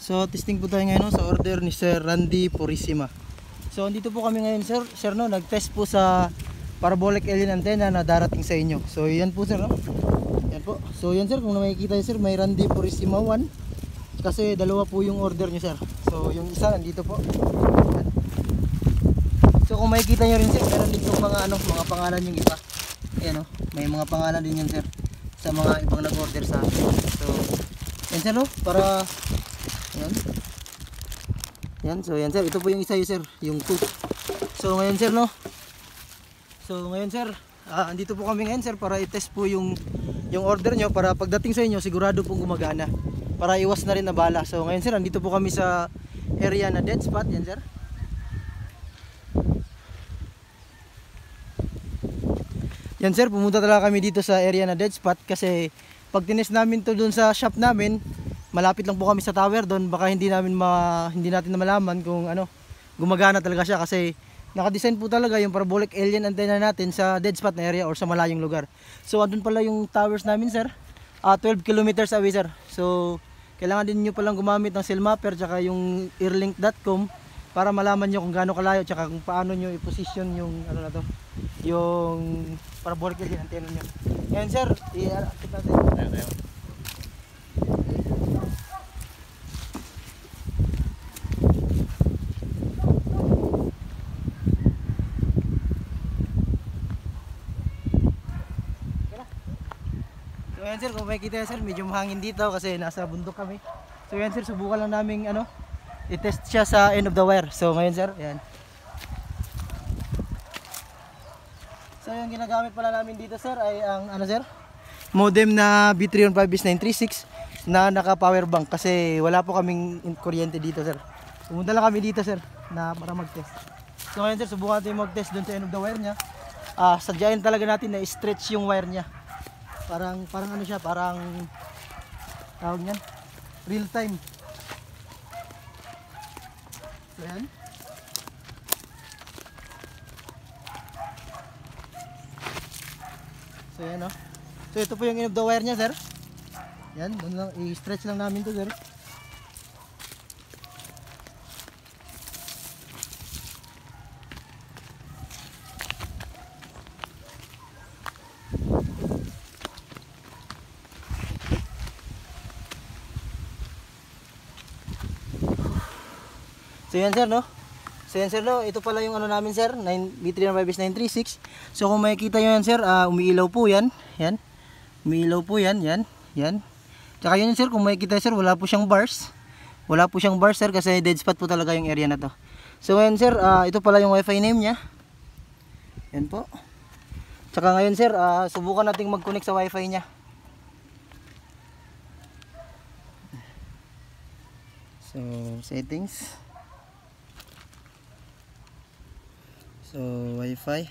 So testing po tayo ngayon sa order ni Sir Randy Purisima. So andito po kami ngayon Sir, Sir no, nag-test po sa parabolic alien antenna na darating sa inyo. So yan po Sir no. Yan po. So yan Sir kung makikita niyo Sir may Randy Purisima 1 kasi dalawa po yung order niyo Sir. So yung isa nandito po. Yan. So kung makikita niyo rin Sir, meron dito mga ano, mga pangalan yung iba. Ayan no, may mga pangalan din yan Sir sa mga ibang nag-order sa akin. So, yan sir, no? para Ayan. Ayan. So, ayan sir. Ito po yung isa yun sir. Yung 2. So, ngayon sir no. So, ngayon sir. Ah, andito po kami ngayon sir para i-test po yung yung order nyo para pagdating sa inyo sigurado pong gumagana. Para iwas na rin na bala. So, ngayon sir. Andito po kami sa area na dead spot. Yan sir. Yan sir, pumunta talaga kami dito sa area na dead spot kasi pag tinest namin to dun sa shop namin, malapit lang po kami sa tower doon baka hindi namin ma, hindi natin na malaman kung ano gumagana talaga siya kasi naka-design po talaga yung parabolic alien antenna natin sa dead spot na area or sa malayong lugar so andun pala yung towers namin sir uh, ah, 12 kilometers away sir so kailangan din nyo palang gumamit ng silmapper tsaka yung earlink.com para malaman niyo kung gaano kalayo tsaka kung paano niyo i-position yung ano na to yung parabolic alien antenna niyo. ngayon sir i-akit ah, natin yan sir, kung makikita yan sir, medyo mahangin dito kasi nasa bundok kami. So yan sir, subukan lang namin ano, i-test siya sa end of the wire. So ngayon sir, ayan. So yung ginagamit pala namin dito sir ay ang ano sir? Modem na b 315 na naka power bank kasi wala po kaming kuryente dito sir. Pumunta lang kami dito sir na para mag-test. So ngayon sir, subukan natin mag-test doon sa end of the wire niya. Ah, uh, sadyain talaga natin na stretch yung wire niya. Parang parang ano siya, parang tawag niyan, real time. So yan. So yan oh. So ito po yung end of the wire niya, sir. Yan, doon lang i-stretch lang namin 'to, sir. So yan sir no. So yan sir no, ito pala yung ano namin sir, 9 B3 936. So kung makikita niyo yan sir, uh, umiilaw po yan. Yan. Umiilaw po yan, yan, yan. Tsaka yun sir, kung makikita sir, wala po siyang bars. Wala po siyang bars sir kasi dead spot po talaga yung area na to. So ngayon sir, uh, ito pala yung wifi name niya. Yan po. Tsaka ngayon sir, uh, subukan nating mag-connect sa wifi niya. So, settings. So, wifi.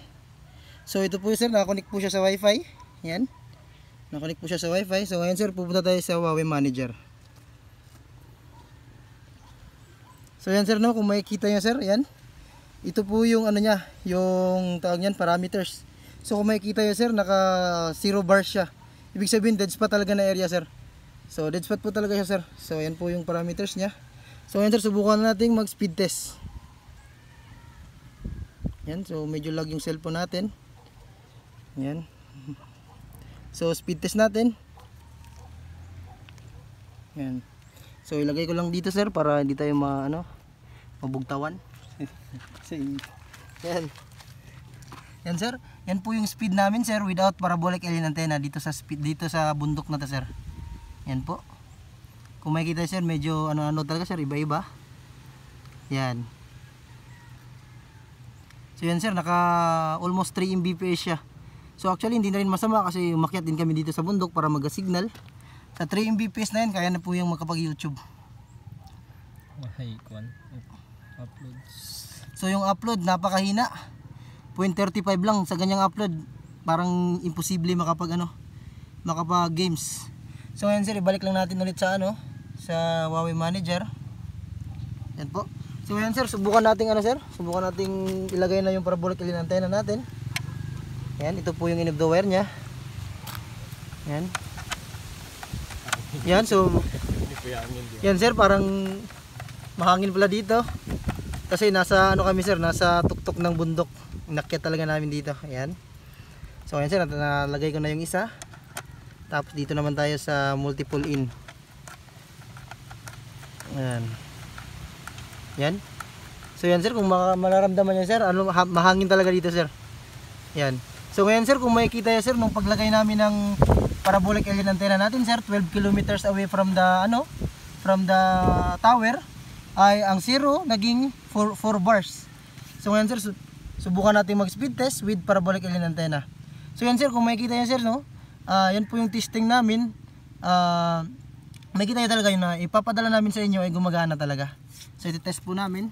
So, ito po sir, nakakonect po siya sa wifi. Yan. Nakakonect po siya sa wifi. So, ngayon sir, pupunta tayo sa Huawei Manager. So, yan sir, no? kung makikita nyo sir, yan. Ito po yung ano niya, yung tawag niyan, parameters. So, kung makikita nyo sir, naka 0 bars siya. Ibig sabihin, dead spot talaga na area sir. So, dead spot po talaga siya sir. So, yan po yung parameters niya. So, yan sir, subukan natin mag-speed test. Yan, so medyo lag yung cellphone natin. Yan. So speed test natin. Yan. So ilagay ko lang dito sir para hindi tayo ma ano mabugtawan. Yan. Yan sir. Yan po yung speed namin sir without parabolic alien antenna dito sa speed dito sa bundok na to sir. Yan po. Kung makikita sir medyo ano-ano talaga sir iba-iba. Yan. So yan sir, naka almost 3 Mbps siya. So actually hindi na rin masama kasi umakyat din kami dito sa bundok para mag-signal. Sa 3 Mbps na yan, kaya na po yung makapag-YouTube. So yung upload, napakahina. 0.35 lang sa ganyang upload. Parang imposible makapag ano, makapag games. So ngayon sir, ibalik lang natin ulit sa ano, sa Huawei Manager. Yan po. So yan sir, subukan natin ano sir? Subukan natin ilagay na yung parabolic alien antenna natin. Yan, ito po yung in of the wire niya. Yan. Yan, so Yan sir, parang mahangin pala dito. Kasi nasa ano kami sir, nasa tuktok ng bundok. Nakita talaga namin dito. Ayan. So ayan sir, nalagay ko na yung isa. Tapos dito naman tayo sa multiple in. Ayan. Yan. So yan sir, kung malaramdaman niya sir, ano, mahangin talaga dito sir. Yan. So ngayon sir, kung makikita niya sir, nung paglagay namin ng parabolic alien antenna natin sir, 12 kilometers away from the, ano, from the tower, ay ang zero naging 4, 4 bars. So ngayon sir, subukan natin mag speed test with parabolic alien antenna. So yan sir, kung makikita niya sir, no, uh, yan po yung testing namin. Uh, ah, makikita niya talaga yun na ipapadala namin sa inyo ay gumagana talaga. So iti-test po namin.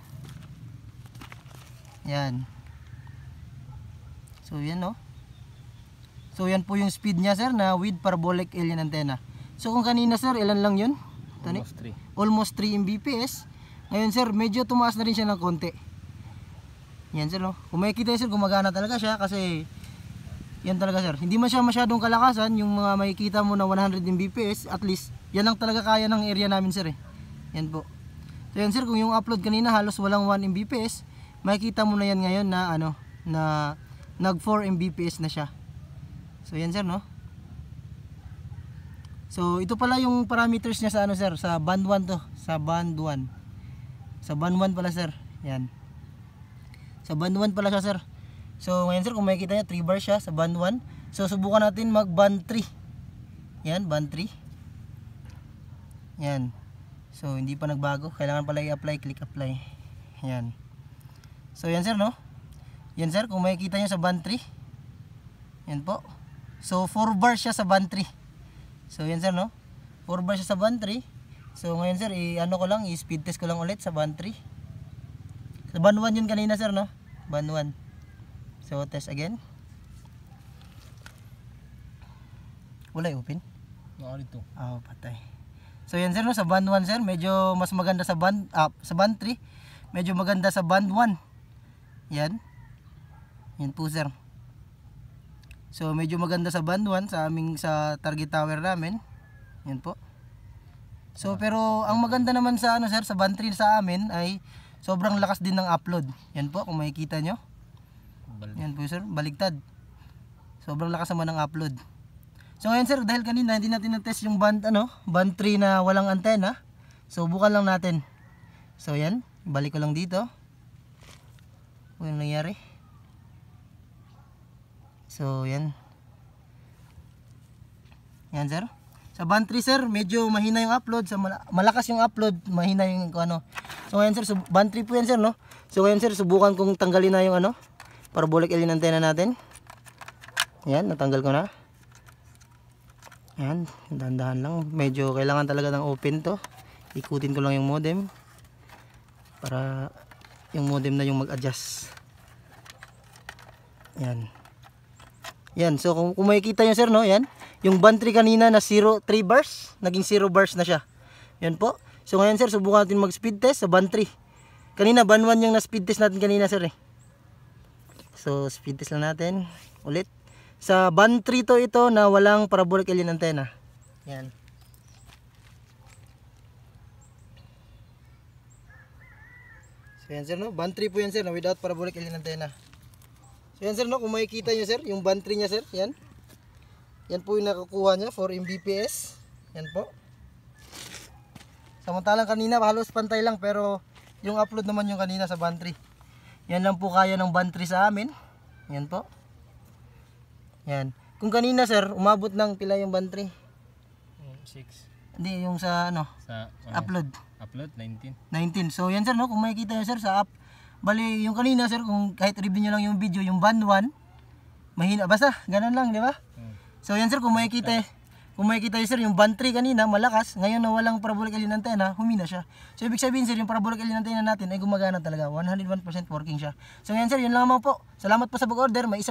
Yan. So yan no. So yan po yung speed niya sir na with parabolic alien antenna. So kung kanina sir ilan lang yun? Tani? Almost 3. Almost 3 Mbps. Ngayon sir medyo tumaas na rin siya ng konti. Yan sir no. Kung makikita sir gumagana talaga siya kasi yan talaga sir. Hindi man siya masyadong kalakasan, yung mga makikita mo na 100 Mbps, at least, yan lang talaga kaya ng area namin sir eh. Yan po. So yan sir, kung yung upload kanina halos walang 1 Mbps, makikita mo na yan ngayon na ano, na nag 4 Mbps na siya. So yan sir, no? So ito pala yung parameters niya sa ano sir, sa band 1 to, sa band 1. Sa band 1 pala sir, yan. Sa band 1 pala siya sir. So ngayon sir, kung makikita niya 3 bar siya sa band 1. So subukan natin mag band 3. Yan, band 3. Yan so hindi pa nagbago kailangan pala i-apply click apply yan so yan sir no yan sir kung makikita nyo sa bantry yan po so 4 bar siya sa bantry so yan sir no 4 bar siya sa bantry so ngayon sir i-ano ko lang i-speed test ko lang ulit sa bantry sa so, ban 1 yun kanina sir no ban 1 so test again wala eh, open? Nakalito. Ah, oh, patay. So yan sir, no? sa band 1 sir, medyo mas maganda sa band, ah, sa band 3. Medyo maganda sa band 1. Yan. Yan po sir. So medyo maganda sa band 1 sa aming sa target tower namin. Yan po. So pero ang maganda naman sa ano sir sa band 3 sa amin ay sobrang lakas din ng upload. Yan po kung makikita nyo. Yan po sir, baligtad. Sobrang lakas naman ng upload. So ngayon sir, dahil kanina hindi natin na-test yung band ano, band 3 na walang antena. So bukan lang natin. So yan, balik ko lang dito. Ano nangyari? So yan. Yan sir. Sa band 3 sir, medyo mahina yung upload, sa malakas yung upload, mahina yung ano. So ngayon sir, so, band 3 po yan sir no. So ngayon sir, subukan kong tanggalin na yung ano, parabolic alien antenna natin. Yan, natanggal ko na. Yan, dahan-dahan lang. Medyo kailangan talaga ng open to. Ikutin ko lang yung modem. Para yung modem na yung mag-adjust. Yan. Yan, so kung, kung makikita nyo sir, no? Yan. Yung bantry kanina na 0, 3 bars, naging 0 bars na siya. Yan po. So ngayon sir, subukan natin mag-speed test sa bantry. Kanina, ban 1 yung na-speed test natin kanina sir eh. So, speed test lang natin. Ulit sa band bantrito ito na walang parabolic alien antenna. Yan. So yan sir no, bantri po yan sir no, without parabolic alien antenna. So yan sir no, kung makikita nyo sir, yung band 3 niya sir, yan. Yan po yung nakukuha niya for Mbps. Yan po. Samantalang kanina halos pantay lang pero yung upload naman yung kanina sa band 3 Yan lang po kaya ng band 3 sa amin. Yan po. Yan. Kung kanina sir, umabot ng pila yung bantry? 6. Hmm, Hindi, yung sa ano? Sa ano? upload. Upload, 19. 19. So yan sir, no? kung makikita nyo sir sa app, bali yung kanina sir, kung kahit review nyo lang yung video, yung band 1, mahina. Basta, ganun lang, di ba? Hmm. So yan sir, kung makikita, okay. kung makikita sir, yung band 3 kanina, malakas. Ngayon na walang parabolic alien antenna, humina siya. So ibig sabihin sir, yung parabolic alien antenna natin ay gumagana talaga. 101% working siya. So yan sir, yun lang naman po. Salamat po sa book order. May isa